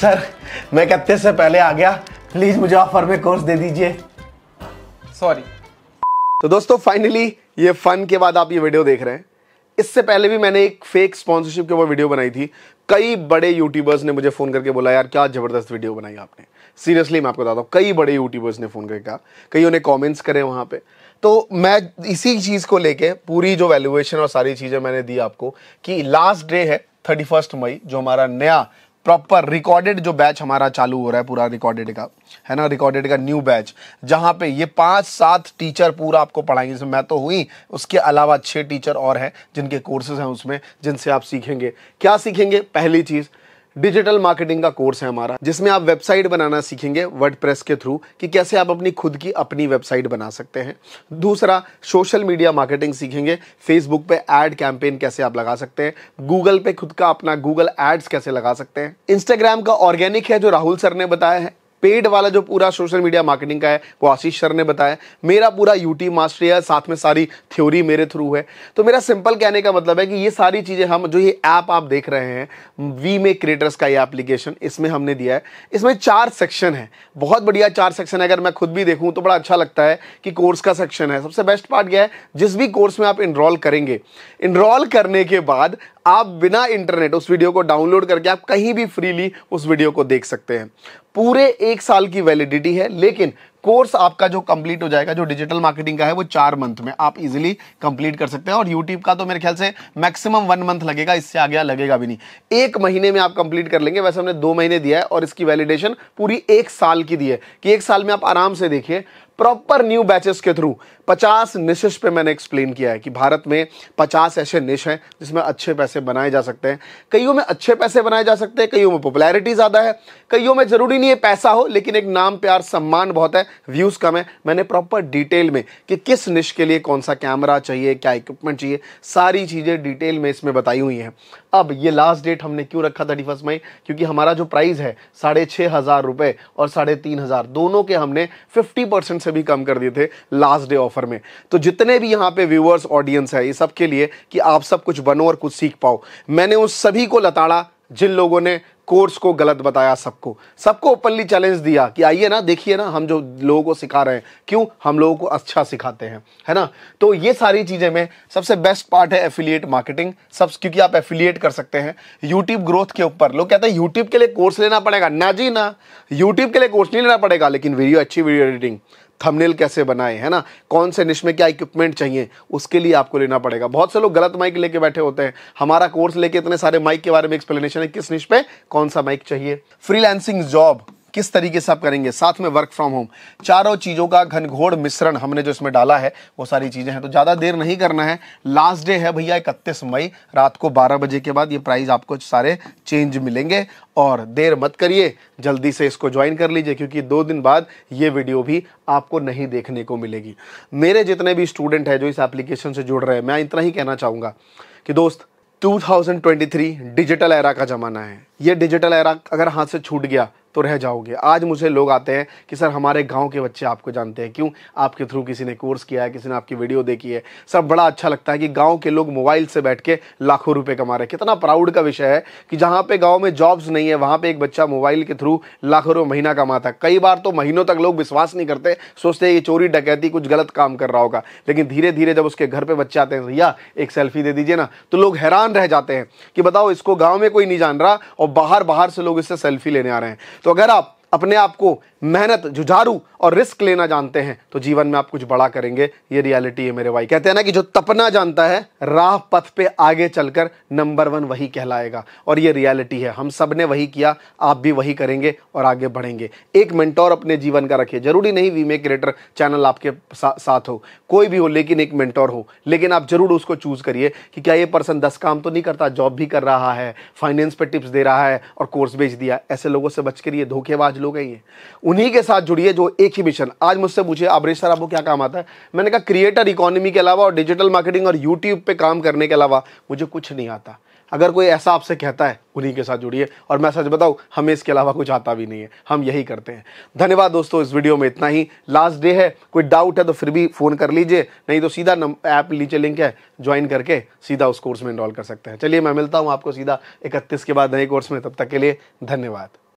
sir मैं कत्ते से पहले आ गया प्लीज़ मुझे ऑफर में कोर्स दे दीजिए सॉरी तो दोस्तों फाइनली ये फन के बाद आप ये वीडियो देख रहे हैं इससे पहले भी मैंने एक फेक स्पॉन्सरशिप के ऊपर वीडियो बनाई थी कई बड़े यूट्यूबर्स ने मुझे फ़ोन करके बोला यार क्या ज़बरदस्त वीडियो बनाई आपने सीरियसली मैं आपको बताता हूँ कई बड़े यूट्यूबर्स ने फ़ोन करके कहा कई उन्हें कॉमेंट्स करे वहां पे तो मैं इसी चीज़ को लेके पूरी जो वैल्यूएशन और सारी चीज़ें मैंने दी आपको कि लास्ट डे है थर्टी मई जो हमारा नया प्रॉपर रिकॉर्डेड जो बैच हमारा चालू हो रहा है पूरा रिकॉर्डेड का है ना रिकॉर्डेड का न्यू बैच जहां पे ये पांच सात टीचर पूरा आपको पढ़ाएंगे जिसमें मैं तो हुई उसके अलावा छह टीचर और हैं जिनके कोर्सेज हैं उसमें जिनसे आप सीखेंगे क्या सीखेंगे पहली चीज़ डिजिटल मार्केटिंग का कोर्स है हमारा जिसमें आप वेबसाइट बनाना सीखेंगे प्रेस के थ्रू कि कैसे आप अपनी खुद की अपनी वेबसाइट बना सकते हैं दूसरा सोशल मीडिया मार्केटिंग सीखेंगे फेसबुक पे एड कैंपेन कैसे आप लगा सकते हैं गूगल पे खुद का अपना गूगल एड्स कैसे लगा सकते हैं इंस्टाग्राम का ऑर्गेनिक है जो राहुल सर ने बताया है पेड वाला जो पूरा सोशल मीडिया मार्केटिंग का है वो आशीष सर ने बताया मेरा पूरा यूटी मास्टर है साथ में सारी थ्योरी मेरे थ्रू है तो मेरा सिंपल कहने का मतलब है कि ये सारी चीज़ें हम जो ये ऐप आप देख रहे हैं वी मे क्रिएटर्स का ये एप्लीकेशन इसमें हमने दिया है इसमें चार सेक्शन है बहुत बढ़िया चार सेक्शन है अगर मैं खुद भी देखूँ तो बड़ा अच्छा लगता है कि कोर्स का सेक्शन है सबसे बेस्ट पार्ट क्या है जिस भी कोर्स में आप इनरोल करेंगे इनरोल करने के बाद आप बिना इंटरनेट उस वीडियो को डाउनलोड करके आप कहीं भी फ्रीली उस वीडियो को देख सकते हैं पूरे एक साल की वैलिडिटी है लेकिन कोर्स आपका जो कंप्लीट हो जाएगा जो डिजिटल मार्केटिंग का है वो चार मंथ में आप इजीली कंप्लीट कर सकते हैं और यूट्यूब का तो मेरे ख्याल से मैक्सिमम वन मंथ लगेगा इससे आगे लगेगा भी नहीं एक महीने में आप कंप्लीट कर लेंगे वैसे हमने दो महीने दिया है और इसकी वैलिडेशन पूरी एक साल की दी है कि एक साल में आप आराम से देखिए प्रॉपर न्यू बैचेस के थ्रू पचास निशेष पे मैंने एक्सप्लेन किया है कि भारत में पचास ऐसे निश हैं जिसमें अच्छे पैसे बनाए जा सकते हैं कईयों में अच्छे पैसे बनाए जा सकते हैं कईयों में पॉपुलैरिटी ज़्यादा है कईयों में ज़रूरी नहीं है पैसा हो लेकिन एक नाम प्यार सम्मान बहुत है व्यूज़ कम है मैंने प्रॉपर डिटेल में कि किस निश के लिए कौन सा कैमरा चाहिए क्या इक्विपमेंट चाहिए सारी चीज़ें डिटेल में इसमें बताई हुई हैं अब ये लास्ट डेट हमने क्यों रखा थर्टी फर्स्ट मई क्योंकि हमारा जो प्राइस है साढ़े छः हज़ार रुपये और साढ़े तीन हज़ार दोनों के हमने फिफ्टी परसेंट से भी कम कर दिए थे लास्ट डे ऑफ ऑफर में तो जितने भी यहाँ पे व्यूअर्स ऑडियंस है ये सब के लिए कि आप सब कुछ बनो और कुछ सीख पाओ मैंने उन सभी को लताड़ा जिन लोगों ने कोर्स को गलत बताया सबको सबको ओपनली चैलेंज दिया कि आइए ना देखिए ना हम जो लोगों को सिखा रहे हैं क्यों हम लोगों को अच्छा सिखाते हैं है ना तो ये सारी चीज़ें में सबसे बेस्ट पार्ट है एफिलिएट मार्केटिंग सब क्योंकि आप एफिलिएट कर सकते हैं यूट्यूब ग्रोथ के ऊपर लोग कहते हैं यूट्यूब के लिए कोर्स लेना पड़ेगा ना जी ना यूट्यूब के लिए कोर्स नहीं लेना पड़ेगा लेकिन वीडियो अच्छी वीडियो एडिटिंग थंबनेल कैसे बनाए है ना कौन से निश में क्या इक्विपमेंट चाहिए उसके लिए आपको लेना पड़ेगा बहुत से लोग गलत माइक लेके बैठे होते हैं हमारा कोर्स लेके इतने सारे माइक के बारे में एक्सप्लेनेशन है किस निश पे कौन सा माइक चाहिए फ्रीलांसिंग जॉब किस तरीके से आप करेंगे साथ में वर्क फ्रॉम होम चारों चीज़ों का घनघोर मिश्रण हमने जो इसमें डाला है वो सारी चीज़ें हैं तो ज़्यादा देर नहीं करना है लास्ट डे है भैया इकतीस मई रात को बारह बजे के बाद ये प्राइस आपको सारे चेंज मिलेंगे और देर मत करिए जल्दी से इसको ज्वाइन कर लीजिए क्योंकि दो दिन बाद ये वीडियो भी आपको नहीं देखने को मिलेगी मेरे जितने भी स्टूडेंट हैं जो इस एप्लीकेशन से जुड़ रहे हैं मैं इतना ही कहना चाहूँगा कि दोस्त 2023 डिजिटल एरा का ज़माना है ये डिजिटल एरा अगर हाथ से छूट गया तो रह जाओगे आज मुझे लोग आते हैं कि सर हमारे गांव के बच्चे आपको जानते हैं क्यों आपके थ्रू किसी ने कोर्स किया है किसी ने आपकी वीडियो देखी है सब बड़ा अच्छा लगता है कि गांव के लोग मोबाइल से बैठ के लाखों रुपए कमा रहे हैं कितना प्राउड का विषय है कि जहां पे गांव में जॉब्स नहीं है वहाँ पे एक बच्चा मोबाइल के थ्रू लाखों रुपये महीना कमाता है कई बार तो महीनों तक लोग विश्वास नहीं करते सोचते ये चोरी डकैती कुछ गलत काम कर रहा होगा लेकिन धीरे धीरे जब उसके घर पर बच्चे आते हैं भैया एक सेल्फी दे दीजिए ना तो लोग हैरान रह जाते हैं कि बताओ इसको गाँव में कोई नहीं जान रहा और और बाहर बाहर से लोग इससे सेल्फी लेने आ रहे हैं तो अगर आप अपने आप को मेहनत जुझारू और रिस्क लेना जानते हैं तो जीवन में आप कुछ बड़ा करेंगे ये रियलिटी है मेरे भाई कहते हैं ना कि जो तपना जानता है राह पथ पे आगे चलकर नंबर वन वही कहलाएगा और ये रियलिटी है हम सब ने वही किया आप भी वही करेंगे और आगे बढ़ेंगे एक मिनटोर अपने जीवन का रखिए जरूरी नहीं वीमे क्रिएटर चैनल आपके सा, साथ हो कोई भी हो लेकिन एक मिनटोर हो लेकिन आप जरूर उसको चूज करिए कि क्या ये पर्सन दस काम तो नहीं करता जॉब भी कर रहा है फाइनेंस पर टिप्स दे रहा है और कोर्स बेच दिया ऐसे लोगों से बच करिए धोखेबाज लोग हैं ये उन्हीं के साथ जुड़िए जो एक ही मिशन आज मुझसे पूछिए आबरेश सर आपको क्या काम आता है मैंने कहा क्रिएटर इकोनॉमी के अलावा और डिजिटल मार्केटिंग और यूट्यूब पे काम करने के अलावा मुझे कुछ नहीं आता अगर कोई ऐसा आपसे कहता है उन्हीं के साथ जुड़िए और मैं सच बताऊँ हमें इसके अलावा कुछ आता भी नहीं है हम यही करते हैं धन्यवाद दोस्तों इस वीडियो में इतना ही लास्ट डे है कोई डाउट है तो फिर भी फ़ोन कर लीजिए नहीं तो सीधा ऐप नीचे लिंक है ज्वाइन करके सीधा उस कोर्स में इनरॉल कर सकते हैं चलिए मैं मिलता हूँ आपको सीधा इकतीस के बाद नए कोर्स में तब तक के लिए धन्यवाद